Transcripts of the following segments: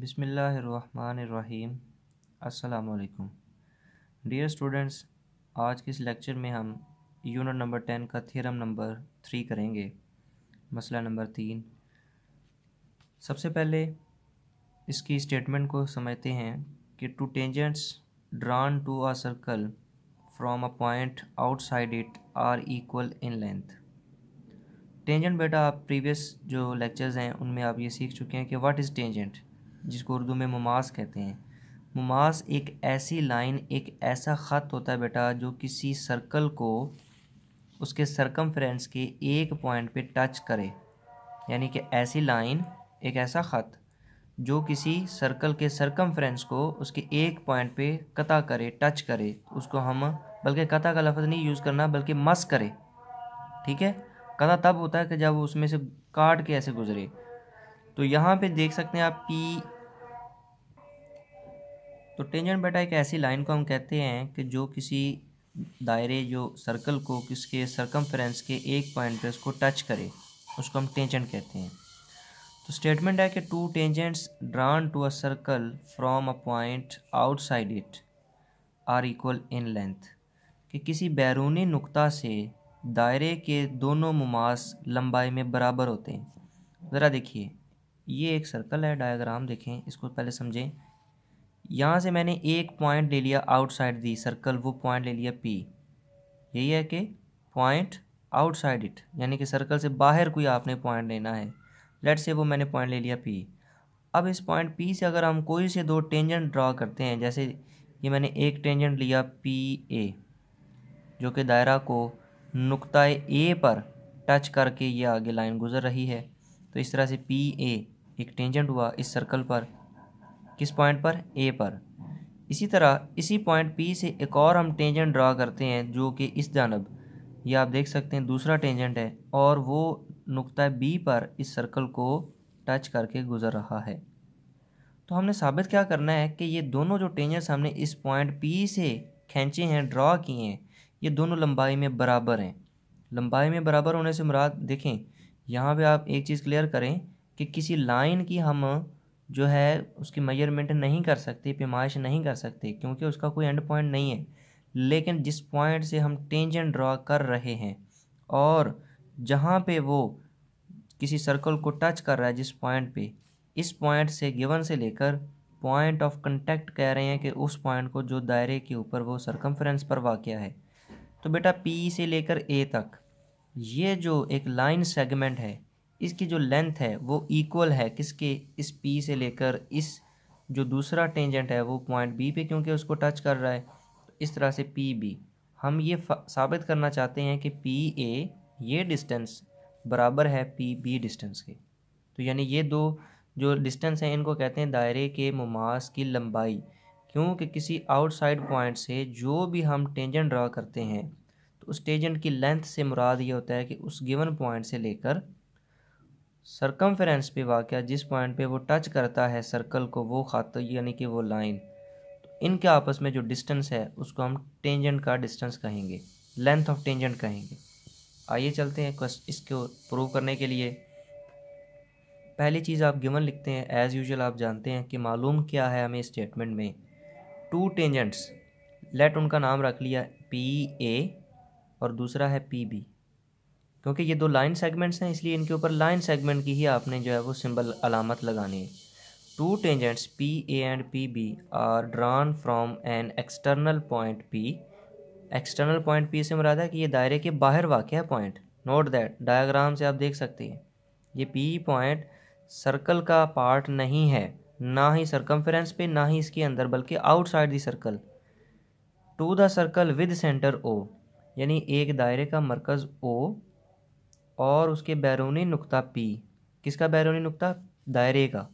बिसमीम् अलकुम dear students आज के इस लेक्चर में हम यूनिट नंबर टेन का थ्योरम नंबर थ्री करेंगे मसला नंबर तीन सबसे पहले इसकी स्टेटमेंट को समझते हैं कि two tangents drawn to a circle from a point outside it are equal in length tangent बेटा आप प्रीवियस जो लेक्चर्स हैं उनमें आप ये सीख चुके हैं कि व्हाट इज़ टेंजेंट जिसको उर्दू में ममास कहते हैं ममास एक ऐसी लाइन एक ऐसा ख़त होता है बेटा जो किसी सर्कल को उसके सरकम के एक पॉइंट पे टच करे यानी कि ऐसी लाइन एक ऐसा ख़त जो किसी सर्कल के सरकम को उसके एक पॉइंट पे कता करे टच करे उसको हम बल्कि कता का लफ्ज़ नहीं यूज़ करना बल्कि मस करे ठीक है कता तब होता है कि जब उसमें से काट के ऐसे गुजरे तो यहाँ पे देख सकते हैं आप पी तो टेंजेंट बेटा एक ऐसी लाइन को हम कहते हैं कि जो किसी दायरे जो सर्कल को किसके सरकमफ्रेंस के एक पॉइंट पे उसको टच करे उसको हम टेंजेंट कहते हैं तो स्टेटमेंट है कि two tangents drawn to a circle from a point outside it are equal in length कि किसी बैरूनी नुक्ता से दायरे के दोनों मुमास लंबाई में बराबर होते हैं ज़रा देखिए ये एक सर्कल है डायग्राम देखें इसको पहले समझें यहाँ से मैंने एक पॉइंट ले लिया आउटसाइड दी सर्कल वो पॉइंट ले लिया पी यही है कि पॉइंट आउटसाइड इट यानी कि सर्कल से बाहर कोई आपने पॉइंट लेना है लेट से वो मैंने पॉइंट ले लिया पी अब इस पॉइंट पी से अगर हम कोई से दो टेंजेंट ड्रा करते हैं जैसे ये मैंने एक टेंजेंट लिया पी ए जो कि दायरा को नुकता ए पर टच करके ये आगे लाइन गुजर रही है तो इस तरह से पी ए एक टेंजेंट हुआ इस सर्कल पर किस पॉइंट पर ए पर इसी तरह इसी पॉइंट पी से एक और हम टेंजेंट ड्रा करते हैं जो कि इस जानब यह आप देख सकते हैं दूसरा टेंजेंट है और वो नुकता बी पर इस सर्कल को टच करके गुज़र रहा है तो हमने साबित क्या करना है कि ये दोनों जो टेंजेंट्स हमने इस पॉइंट पी से खींचे हैं ड्रा किए हैं ये दोनों लंबाई में बराबर हैं लंबाई में बराबर होने से मुराद देखें यहाँ पे आप एक चीज़ क्लियर करें कि किसी लाइन की हम जो है उसकी मेजरमेंट नहीं कर सकती पेमाइश नहीं कर सकते क्योंकि उसका कोई एंड पॉइंट नहीं है लेकिन जिस पॉइंट से हम टेंजेंट ड्रा कर रहे हैं और जहाँ पे वो किसी सर्कल को टच कर रहा है जिस पॉइंट पे इस पॉइंट से गिवन से लेकर पॉइंट ऑफ कंटेक्ट कह रहे हैं कि उस पॉइंट को जो दायरे के ऊपर वो सरकमफ्रेंस पर वाक़ है तो बेटा पी से लेकर ए तक ये जो एक लाइन सेगमेंट है इसकी जो लेंथ है वो इक्वल है किसके इस पी से लेकर इस जो दूसरा टेंजेंट है वो पॉइंट बी पे क्योंकि उसको टच कर रहा है तो इस तरह से पी बी हम ये साबित करना चाहते हैं कि पी ए ये डिस्टेंस बराबर है पी बी डिस्टेंस के तो यानी ये दो जो डिस्टेंस हैं इनको कहते हैं दायरे के ममास की लंबाई क्योंकि किसी आउटसाइड पॉइंट से जो भी हम टेंजेंट ड्रा करते हैं तो उस टेंजेंट की लेंथ से मुराद ये होता है कि उस गिवन पॉइंट से लेकर फ्रेंस पे वाक़ जिस पॉइंट पे वो टच करता है सर्कल को वो खात यानी कि वो लाइन तो इनके आपस में जो डिस्टेंस है उसको हम टेंजेंट का डिस्टेंस कहेंगे लेंथ ऑफ टेंजेंट कहेंगे आइए चलते हैं इसको प्रूव करने के लिए पहली चीज़ आप गिवन लिखते हैं एज़ यूजल आप जानते हैं कि मालूम क्या है हमें स्टेटमेंट में टू टेंजेंट्स लेट उनका नाम रख लिया पी ए और दूसरा है पी बी क्योंकि ये दो लाइन सेगमेंट्स हैं इसलिए इनके ऊपर लाइन सेगमेंट की ही आपने जो है वो सिंबल अलामत लगानी है two tangents P A and P B are drawn from an external point P external point P से मुराद है कि ये दायरे के बाहर वाक़ है पॉइंट नोट दैट डायग्राम से आप देख सकते हैं ये पी पॉइंट सर्कल का पार्ट नहीं है ना ही सर्कमफ्रेंस पे ना ही इसके अंदर बल्कि outside the circle to the circle with centre O यानी एक दायरे का मरकज़ ओ और उसके बैरूनी नुक्ता पी किसका बैरूनी नुक्ता दायरे का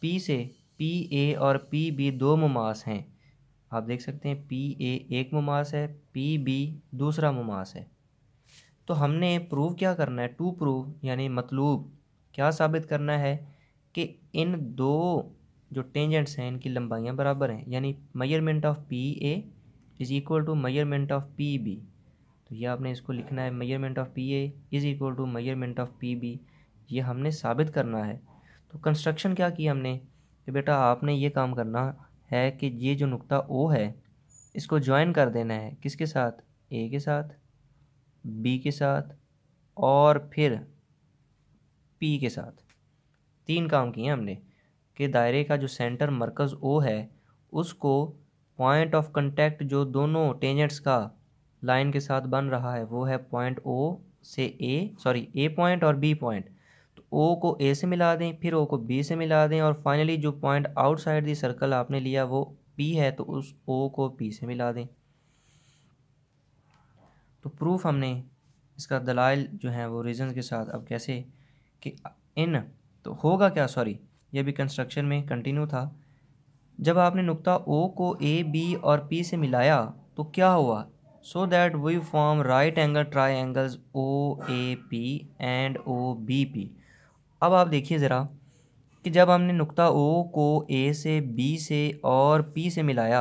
पी से पी ए और पी बी दो मुमास हैं आप देख सकते हैं पी ए एक मुमास है पी बी दूसरा मुमास है तो हमने प्रूव क्या करना है टू प्रूव यानी मतलूब क्या साबित करना है कि इन दो जो टेंजेंट्स हैं इनकी लंबाइयाँ बराबर हैं यानी measurement of P A is equal to measurement of P B तो ये आपने इसको लिखना है measurement of P A is equal to measurement of P B ये हमने साबित करना है तो कंस्ट्रक्शन क्या किया हमने कि बेटा आपने ये काम करना है कि ये जो नुक्ता ओ है इसको ज्वाइन कर देना है किसके साथ ए के साथ बी के साथ और फिर पी के साथ तीन काम किए हमने कि दायरे का जो सेंटर मरकज़ ओ है उसको पॉइंट ऑफ कंटेक्ट जो दोनों टेंजेंट्स का लाइन के साथ बन रहा है वो है पॉइंट ओ से ए सॉरी ए पॉइंट और बी पॉइंट तो ओ को ए से मिला दें फिर ओ को बी से मिला दें और फाइनली जो पॉइंट आउटसाइड दी सर्कल आपने लिया वो पी है तो उस ओ को पी से मिला दें तो प्रूफ हमने इसका दलाइल जो है वो रीजन के साथ अब कैसे कि इन तो होगा क्या सॉरी ये भी कंस्ट्रक्शन में कंटिन्यू था जब आपने नुक्ता ओ को ए बी और पी से मिलाया तो क्या हुआ so that we form right angle triangles O B P अब आप देखिए ज़रा कि जब हमने नुक्ता ओ को ए से बी से और पी से मिलाया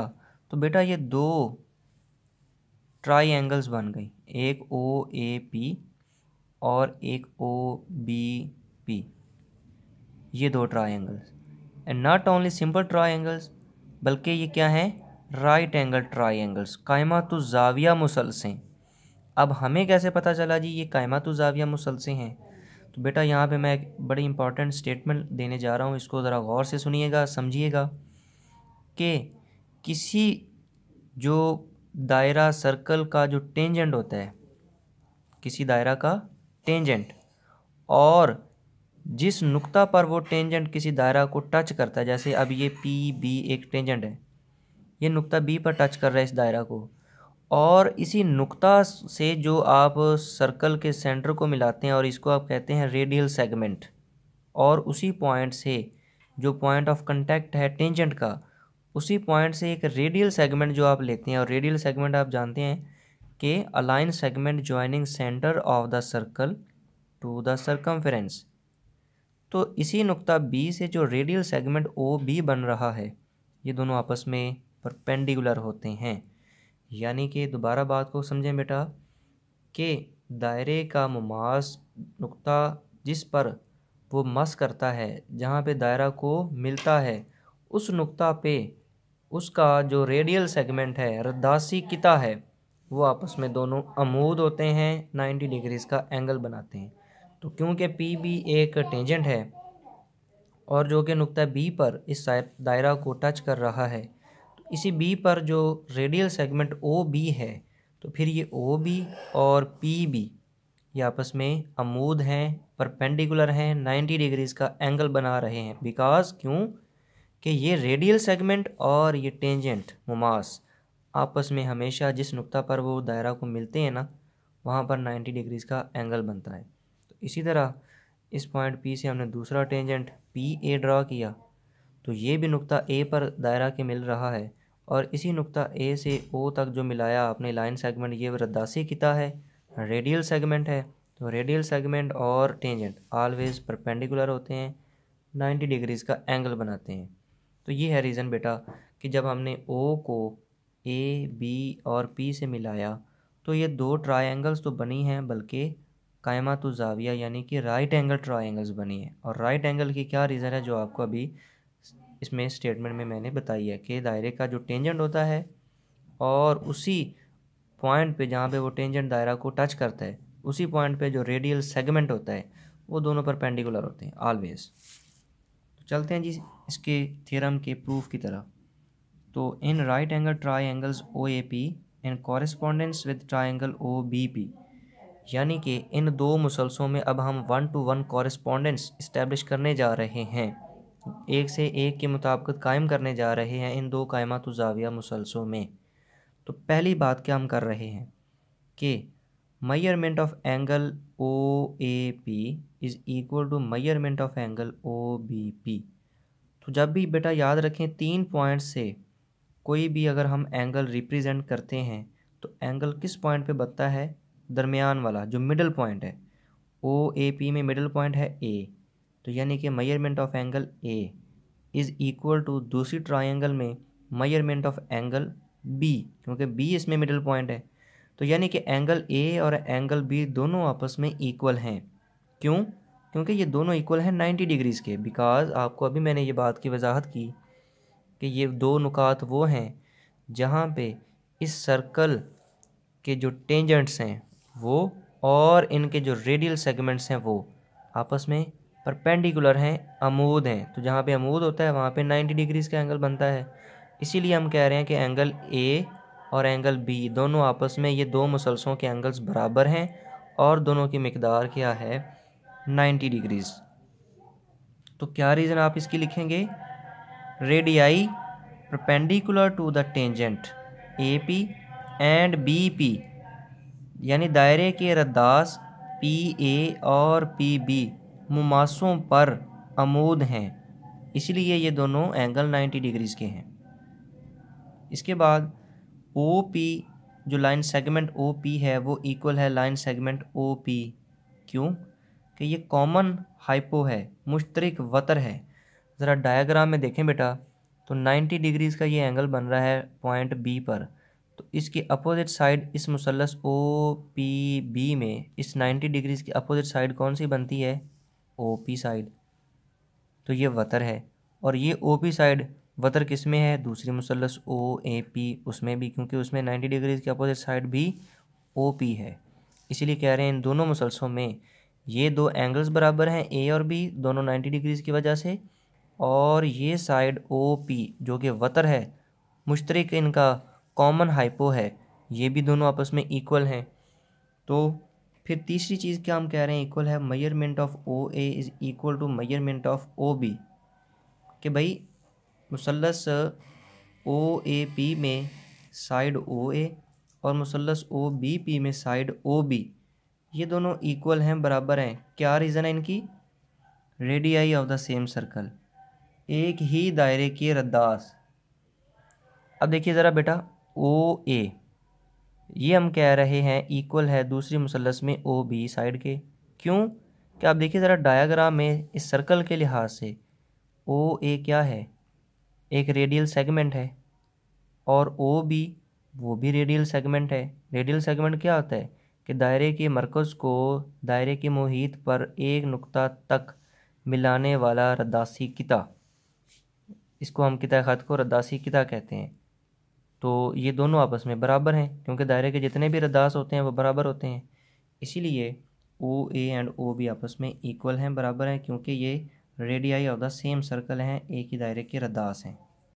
तो बेटा ये दो ट्राई एंगल्स बन गई एक ओ ए पी और एक ओ बी पी ये दो triangles and not only simple triangles बल्कि ये क्या हैं राइट एंगल ट्राइंगल्स कायमा तो जाविया मुसलसें अब हमें कैसे पता चला जी ये कायमा तो जाविया मुसलसें हैं तो बेटा यहाँ पे मैं एक बड़ी इंपॉर्टेंट स्टेटमेंट देने जा रहा हूँ इसको ज़रा गौर से सुनिएगा समझिएगा कि किसी जो दायरा सर्कल का जो टेंजेंट होता है किसी दायरा का टेंजेंट और जिस नुक्ता पर वो टेंजेंट किसी दायरा को टच करता है जैसे अब ये पी बी एक टेंजेंट है ये नुक्ता बी पर टच कर रहा है इस दायरा को और इसी नुक्ता से जो आप सर्कल के सेंटर को मिलाते हैं और इसको आप कहते हैं रेडियल सेगमेंट और उसी पॉइंट से जो पॉइंट ऑफ कंटेक्ट है टेंजेंट का उसी पॉइंट से एक रेडियल सेगमेंट जो आप लेते हैं और रेडियल सेगमेंट आप जानते हैं कि a line segment joining centre of the circle to the circumference तो इसी नुक्ता बी से जो रेडियल सेगमेंट ओ बी बन रहा है ये दोनों आपस में परपेंडिकुलर होते हैं यानी कि दोबारा बात को समझें बेटा कि दायरे का ममास नुक्ता जिस पर वो मस करता है जहाँ पे दायरा को मिलता है उस नुक्ता पे उसका जो रेडियल सेगमेंट है रद्दासी किता है वो आपस में दोनों अमूद होते हैं 90 डिग्रीज का एंगल बनाते हैं तो क्योंकि पी बी एक टेंजेंट है और जो कि नुक्ता बी पर इस दायरा को टच कर रहा है इसी बी पर जो रेडियल सेगमेंट ओ बी है तो फिर ये ओ बी और पी बी ये आपस में अमूद हैं परपेंडिकुलर हैं 90 डिग्रीज का एंगल बना रहे हैं बिकॉज क्यों कि ये रेडियल सेगमेंट और ये टेंजेंट मुमास आपस में हमेशा जिस नुक्ता पर वो दायरा को मिलते हैं ना वहाँ पर 90 डिग्रीज का एंगल बनता है तो इसी तरह इस पॉइंट पी से हमने दूसरा टेंजेंट पी ए ड्रा किया तो ये भी नुक्ता ए पर दायरा के मिल रहा है और इसी नुक्ता ए से ओ तक जो मिलाया आपने लाइन सेगमेंट ये रद्दासी किता है रेडियल सेगमेंट है तो रेडियल सेगमेंट और टेंजेंट ऑलवेज परपेंडिकुलर होते हैं 90 डिग्रीज़ का एंगल बनाते हैं तो ये है रीज़न बेटा कि जब हमने ओ को ए बी और पी से मिलाया तो ये दो एंगल्स तो बनी हैं बल्कि कायमा तो जाविया यानी कि राइट एंगल एंगल्स बनी है और राइट एंगल की क्या रीज़न है जो आपको अभी इसमें स्टेटमेंट में मैंने बताई है कि दायरे का जो टेंजेंट होता है और उसी पॉइंट पे जहाँ पे वो टेंजेंट दायरा को टच करता है उसी पॉइंट पे जो रेडियल सेगमेंट होता है वो दोनों पर पेंडिकुलर होते हैं ऑलवेज तो चलते हैं जी इसके थ्योरम के प्रूफ की तरफ तो in right angle triangles O A P in correspondence with triangle O B P यानी कि इन दो मुसलसों में अब हम one to one correspondence establish करने जा रहे हैं एक से एक के मुताबिक कायम करने जा रहे हैं इन दो कायमा तो जाविया मुसलसों में तो पहली बात क्या हम कर रहे हैं कि measurement of angle O A P is equal to measurement of angle O B P तो जब भी बेटा याद रखें तीन पॉइंट से कोई भी अगर हम एंगल रिप्रेजेंट करते हैं तो एंगल किस पॉइंट पे बनता है दरमियान वाला जो मिडल पॉइंट है ओ ए पी में मिडल पॉइंट है ए तो यानी कि measurement of angle A is equal to दूसरी ट्राइंगल में मयरमेंट ऑफ एंगल बी क्योंकि बी इसमें मिडल पॉइंट है तो यानी कि एंगल ए और एंगल बी दोनों आपस में इक्वल हैं क्यों क्योंकि ये दोनों इक्वल हैं नाइन्टी डिग्रीज़ के बिकॉज आपको अभी मैंने ये बात की वजाहत की कि ये दो नुकात वो हैं जहाँ पे इस सर्कल के जो टेंजेंट्स हैं वो और इनके जो रेडियल सेगमेंट्स हैं वो आपस में परपेंडिकुलर हैं अमूद हैं तो जहाँ पे अमूद होता है वहाँ पे 90 डिग्रीज़ का एंगल बनता है इसीलिए हम कह रहे हैं कि एंगल ए और एंगल बी दोनों आपस में ये दो मुसलसों के एंगल्स बराबर हैं और दोनों की मकदार क्या है 90 डिग्रीज़ तो क्या रीज़न आप इसकी लिखेंगे radii perpendicular to the tangent A P and B P यानी दायरे के रद्दास पी ए और पी बी मुमासों पर अमोद हैं इसलिए ये दोनों एंगल 90 डिग्रीज़ के हैं इसके बाद ओ पी जो लाइन सेगमेंट ओ पी है वो इक्वल है लाइन सेगमेंट ओ पी क्यों कि ये कॉमन हाइपो है मुश्तरक वतर है ज़रा डायग्राम में देखें बेटा तो 90 डिग्रीज़ का ये एंगल बन रहा है पॉइंट बी पर तो इसकी अपोजिट साइड इस मुसलस ओ पी बी में इस 90 डिग्रीज़ की अपोजिट साइड कौन सी बनती है ओ पी साइड तो ये वतर है और ये ओ पी साइड वतर किस में है दूसरी मुसलस ओ ए पी उसमें भी क्योंकि उसमें नाइन्टी डिग्रीज के अपोजिट साइड भी ओ पी है इसीलिए कह रहे हैं इन दोनों मुसलसों में ये दो एंगल्स बराबर हैं ए और बी दोनों नाइन्टी डिग्रीज की वजह से और ये साइड ओ पी जो कि वतर है मुश्तरक इनका कॉमन हाइपो है ये भी दोनों आपस में इक्वल हैं तो फिर तीसरी चीज़ क्या हम कह रहे हैं इक्वल है measurement of O A is equal to measurement of O B कि भाई मुसलस ओ ए पी में साइड ओ ए और मुसलस ओ बी पी में साइड ओ बी ये दोनों इक्वल हैं बराबर हैं क्या रीज़न है इनकी radii of the same circle एक ही दायरे के रद्दास अब देखिए ज़रा बेटा ओ ए ये हम कह रहे हैं इक्वल है दूसरी मुसलस में ओ बी साइड के क्यों क्या आप देखिए ज़रा डायाग्राम में इस सर्कल के लिहाज से ओ ए क्या है एक रेडियल सेगमेंट है और ओ बी वो भी रेडियल सेगमेंट है रेडियल सेगमेंट क्या होता है कि दायरे के मरकज़ को दायरे के मुहित पर एक नुक्ता तक मिलाने वाला रद्दासी किता इसको हम किता खत को रद्दासी किता कहते हैं तो ये दोनों आपस में बराबर हैं क्योंकि दायरे के जितने भी रदास होते हैं वो बराबर होते हैं इसीलिए ओ ए एंड ओ भी आपस में इक्वल हैं बराबर हैं क्योंकि ये radii of the same circle हैं एक ही दायरे के रदास हैं